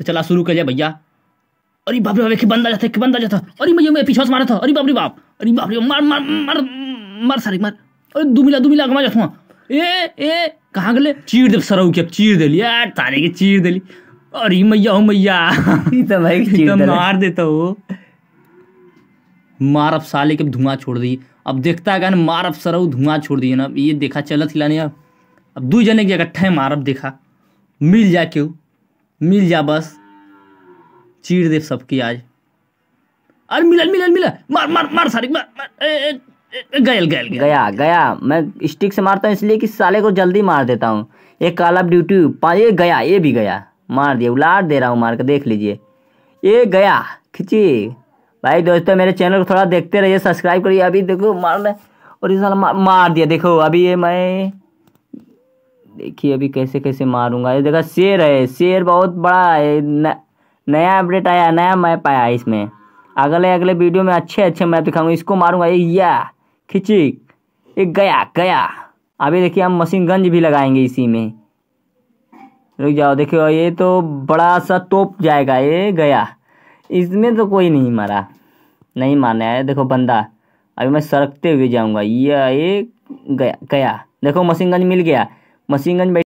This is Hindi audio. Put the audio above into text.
तो चला शुरू कर जाए भैया अरे बाप रे बाप बंद आ जाता एक बंद आ जाता अरे भैया मैं पीछे मारा था अरे बाप रे बाप अरे बाप रे मार मार मार मार सारी मार अरे दुमिला दुमिला अगमा जाता हूँ ए ए कहाँ गले चीर दे सर के चीर दे लिया तारे की चीर दे ली अरे मैया हो मैया तो भाई तो मार देता हो मार अब साले के धुआं छोड़ दी अब देखता है ना मार अब सरऊ धुआं छोड़ दिए ना ये देखा चलत हिलाने अब अब दू जने के है मार अब देखा मिल जाए क्यों मिल जा बस चीर दे सबकी आज अरे मिला मिला मिला मार मार मार सारी मार, मार ए, ए, ए, गयल गयल गया गया मैं स्टिक से मारता हूँ इसलिए कि साले को जल्दी मार देता हूँ ये कॉल ऑफ ड्यूटी ये गया ये भी गया मार दिया उलाट दे रहा हूँ मार के देख लीजिए ये गया खिंची भाई दोस्तों मेरे चैनल को थोड़ा देखते रहिए सब्सक्राइब करिए अभी देखो मार और इस साल मार, मार दिया देखो अभी ये मैं देखिए अभी कैसे कैसे मारूंगा ये देखा शेर है शेर बहुत बड़ा है न, नया अपडेट आया नया मैप आया इसमें अगले अगले वीडियो में अच्छे अच्छे मैप दिखाऊंगा इसको मारूंगा ये या खिंची ये गया गया अभी देखिए हम मशीन गंज भी लगाएंगे इसी में रुक जाओ देखियो ये तो बड़ा सा तोप जाएगा ये गया इसमें तो कोई नहीं मारा नहीं मारना है देखो बंदा अभी मैं सरकते हुए जाऊंगा ये ये गया गया देखो मशीन गंज मिल गया मसीगंज में